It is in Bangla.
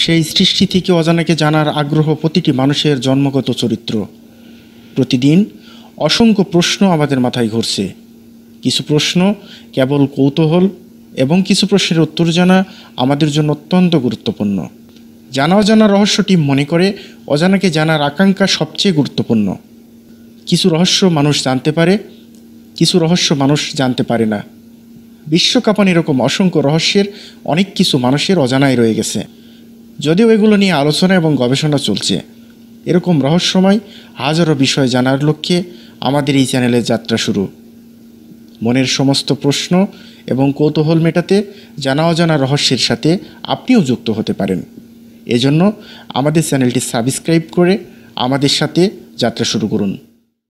সেই সৃষ্টি থেকে অজানাকে জানার আগ্রহ প্রতিটি মানুষের জন্মগত চরিত্র প্রতিদিন অসংখ্য প্রশ্ন আমাদের মাথায় ঘুরছে কিছু প্রশ্ন কেবল কৌতূহল এবং কিছু প্রশ্নের উত্তর জানা আমাদের জন্য অত্যন্ত গুরুত্বপূর্ণ জানা অজানা রহস্যটি মনে করে অজানাকে জানার আকাঙ্ক্ষা সবচেয়ে গুরুত্বপূর্ণ কিছু রহস্য মানুষ জানতে পারে কিছু রহস্য মানুষ জানতে পারে না বিশ্বকাপন এরকম অসংখ্য রহস্যের অনেক কিছু মানুষের অজানায় রয়ে গেছে যদিও এগুলো নিয়ে আলোচনা এবং গবেষণা চলছে এরকম রহস্যময় হাজারো বিষয় জানার লক্ষ্যে আমাদের এই চ্যানেলের যাত্রা শুরু মনের সমস্ত প্রশ্ন এবং কৌতূহল মেটাতে জানা অজানা রহস্যের সাথে আপনিও যুক্ত হতে পারেন এজন্য আমাদের চ্যানেলটি সাবস্ক্রাইব করে আমাদের সাথে যাত্রা শুরু করুন